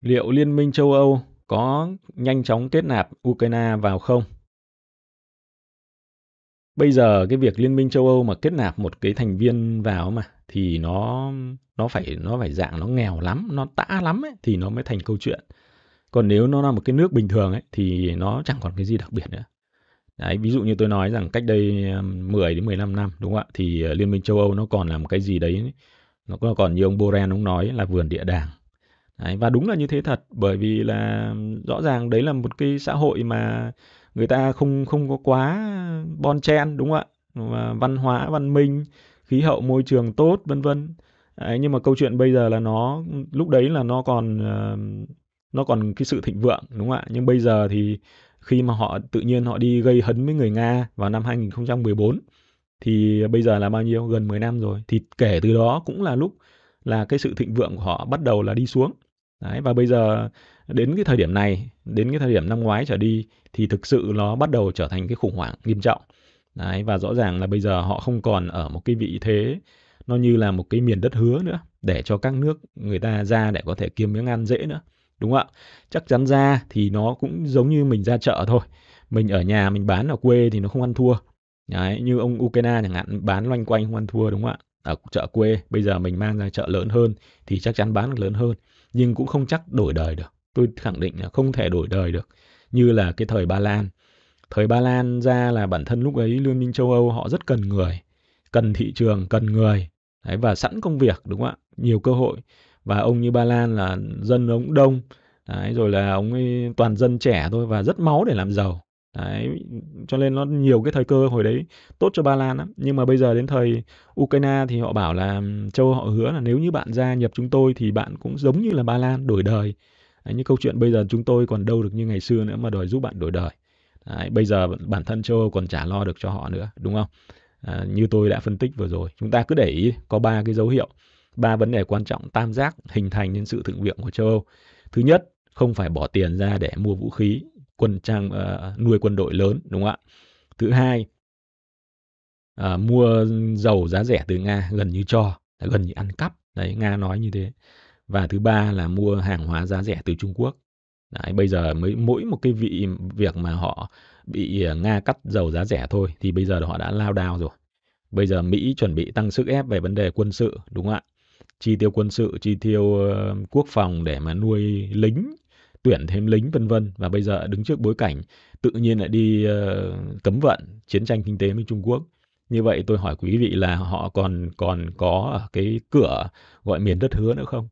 Liệu Liên minh châu Âu có nhanh chóng kết nạp Ukraine vào không? Bây giờ cái việc Liên minh châu Âu mà kết nạp một cái thành viên vào mà thì nó nó phải nó phải dạng nó nghèo lắm, nó tã lắm ấy thì nó mới thành câu chuyện. Còn nếu nó là một cái nước bình thường ấy thì nó chẳng còn cái gì đặc biệt nữa. Đấy, ví dụ như tôi nói rằng cách đây 10 đến 15 năm đúng không ạ? Thì ờ, Liên minh châu Âu nó còn là một cái gì đấy nó còn như ông Borrell ông nói là vườn địa đàng Đấy, và đúng là như thế thật bởi vì là rõ ràng đấy là một cái xã hội mà người ta không không có quá bon chen đúng không ạ và văn hóa văn minh khí hậu môi trường tốt vân vân nhưng mà câu chuyện bây giờ là nó lúc đấy là nó còn ờ, nó còn cái sự thịnh vượng đúng không ạ nhưng bây giờ thì khi mà họ tự nhiên họ đi gây hấn với người Nga vào năm 2014 thì bây giờ là bao nhiêu gần 10 năm rồi thì kể từ đó cũng là lúc là cái sự thịnh vượng của họ bắt đầu là đi xuống Đấy, và bây giờ đến cái thời điểm này, đến cái thời điểm năm ngoái trở đi thì thực sự nó bắt đầu trở thành cái khủng hoảng nghiêm trọng. Đấy, và rõ ràng là bây giờ họ không còn ở một cái vị thế nó như là một cái miền đất hứa nữa để cho các nước người ta ra để có thể kiếm miếng ăn dễ nữa. Đúng không ạ? Chắc chắn ra thì nó cũng giống như mình ra chợ thôi. Mình ở nhà mình bán ở quê thì nó không ăn thua. Đấy, như ông Ukraine chẳng hạn bán loanh quanh không ăn thua đúng không ạ? Ở chợ quê bây giờ mình mang ra chợ lớn hơn thì chắc chắn bán được lớn hơn nhưng cũng không chắc đổi đời được tôi khẳng định là không thể đổi đời được như là cái thời ba lan thời ba lan ra là bản thân lúc ấy liên minh châu âu họ rất cần người cần thị trường cần người đấy, và sẵn công việc đúng không ạ nhiều cơ hội và ông như ba lan là dân ông đông đấy, rồi là ông ấy toàn dân trẻ thôi và rất máu để làm giàu Đấy, cho nên nó nhiều cái thời cơ hồi đấy tốt cho Ba Lan lắm. Nhưng mà bây giờ đến thời Ukraine thì họ bảo là châu họ hứa là nếu như bạn gia nhập chúng tôi thì bạn cũng giống như là Ba Lan đổi đời. Đấy, như câu chuyện bây giờ chúng tôi còn đâu được như ngày xưa nữa mà đòi giúp bạn đổi đời. Đấy, bây giờ bản thân châu Âu còn chả lo được cho họ nữa, đúng không? À, như tôi đã phân tích vừa rồi, chúng ta cứ để ý có ba cái dấu hiệu, ba vấn đề quan trọng tam giác hình thành nên sự thượng viện của châu Âu. Thứ nhất, không phải bỏ tiền ra để mua vũ khí quân trang uh, nuôi quân đội lớn đúng không ạ thứ hai uh, mua dầu giá rẻ từ nga gần như cho gần như ăn cắp đấy nga nói như thế và thứ ba là mua hàng hóa giá rẻ từ trung quốc Đấy, bây giờ mới mỗi một cái vị việc mà họ bị ờ, Nga cắt dầu giá rẻ thôi thì bây giờ họ đã lao đao rồi. Bây giờ Mỹ chuẩn bị tăng sức ép về vấn đề quân sự đúng không ạ? Chi tiêu quân sự, chi tiêu quốc phòng để mà nuôi lính tuyển thêm lính vân vân và bây giờ đứng trước bối cảnh tự nhiên lại đi uh, cấm vận chiến tranh kinh tế với Trung Quốc như vậy tôi hỏi quý vị là họ còn còn có ở cái cửa gọi miền đất hứa nữa không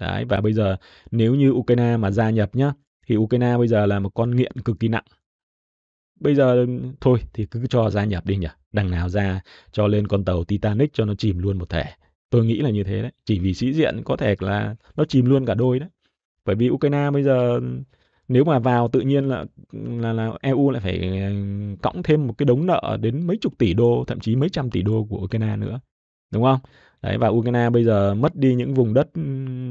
đấy và bây giờ nếu như Ukraine mà gia nhập nhá thì Ukraine bây giờ là một con nghiện cực kỳ nặng bây giờ ừ, thôi thì cứ cho gia nhập đi nhỉ đằng nào ra cho lên con tàu Titanic cho nó chìm luôn một thể tôi nghĩ là như thế đấy chỉ vì sĩ diện có thể là nó chìm luôn cả đôi đấy bởi vì Ukraine bây giờ nếu mà vào tự nhiên là là là EU lại phải ờ, cõng thêm một cái đống nợ đến mấy chục tỷ đô thậm chí mấy trăm tỷ đô của Ukraine nữa đúng không đấy và Ukraine bây giờ mất đi những vùng đất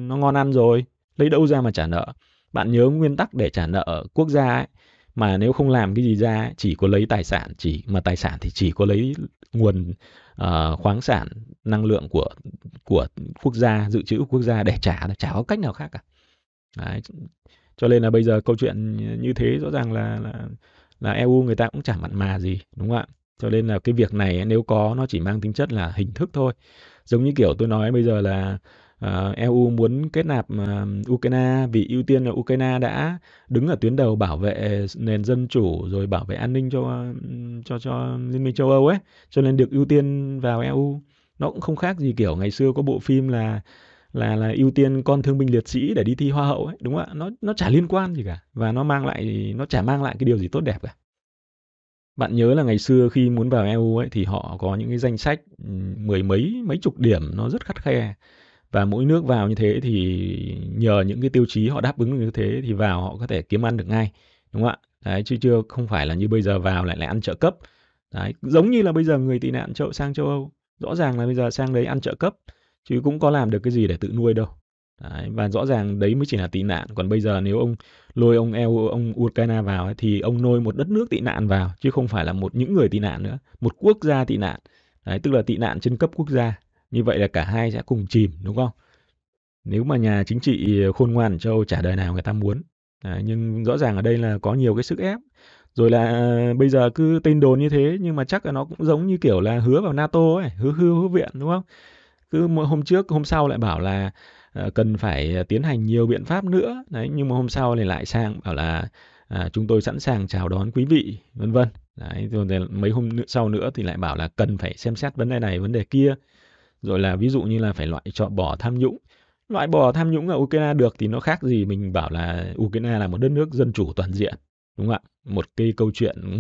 nó ngon ăn rồi lấy đâu ra mà trả nợ bạn nhớ nguyên tắc để trả nợ quốc gia ấy mà nếu không làm cái gì ra chỉ có lấy tài sản chỉ mà tài sản thì chỉ có lấy nguồn uh, khoáng sản năng lượng của của quốc gia dự trữ quốc gia để trả chả có cách nào khác cả Đấy. Cho nên là bây giờ câu chuyện như thế rõ ràng là là là EU người ta cũng chẳng mặn mà gì đúng không ạ? Cho nên là cái việc này nếu có nó chỉ mang tính chất là hình thức thôi. Giống như kiểu tôi nói bây giờ là uh, ờ, EU muốn kết nạp uh, Ukraine vì ưu tiên là Ukraine đã đứng ở tuyến đầu bảo vệ nền dân chủ rồi bảo vệ an ninh cho cho cho liên minh châu Âu ấy, cho nên được ưu tiên vào EU. Nó cũng không khác gì kiểu ngày xưa có bộ phim là là là ưu tiên con thương binh liệt sĩ để đi thi hoa hậu ấy đúng không ạ nó nó chả liên quan gì cả và nó mang lại nó chả mang lại cái điều gì tốt đẹp cả bạn nhớ là ngày xưa khi muốn vào EU ấy thì họ có những cái danh sách mười mấy mấy chục điểm nó rất khắt khe và mỗi nước vào như thế thì nhờ những cái tiêu chí họ đáp ứng như thế thì vào họ có thể kiếm ăn được ngay đúng không ạ đấy chứ chưa không phải là như bây giờ vào lại lại ăn trợ cấp đấy giống như là bây giờ người tị nạn châu sang châu Âu rõ ràng là bây giờ sang đấy ăn trợ cấp chứ cũng có làm được cái gì để tự nuôi đâu đấy, và rõ ràng đấy mới chỉ là tị nạn còn bây giờ nếu ông lôi ông EU ông Ukraine vào ấy, thì ông nôi một đất nước tị nạn vào chứ không phải là một những người tị nạn nữa một quốc gia tị nạn đấy, tức là tị nạn trên cấp quốc gia như vậy là cả hai sẽ cùng chìm đúng không nếu mà nhà chính trị khôn ngoan ở châu trả đời nào người ta muốn đấy, nhưng rõ ràng ở đây là có nhiều cái sức ép rồi là ờ, bây giờ cứ tên đồn như thế nhưng mà chắc là nó cũng giống như kiểu là hứa vào NATO ấy, hứa hứa hứa viện đúng không? cứ mỗi hôm trước hôm sau lại bảo là ờ, cần phải ờ, tiến hành nhiều biện pháp nữa đấy nhưng mà hôm sau thì lại sang bảo là à, chúng tôi sẵn sàng chào đón quý vị vân vân đấy rồi mấy hôm nữa, sau nữa thì lại bảo là cần phải xem xét vấn đề này vấn đề kia rồi là ví dụ như là phải loại chọn bỏ tham nhũng loại bỏ tham nhũng ở Ukraine được thì nó khác gì mình bảo là Ukraine là một đất nước dân chủ toàn diện đúng không ạ một cái câu chuyện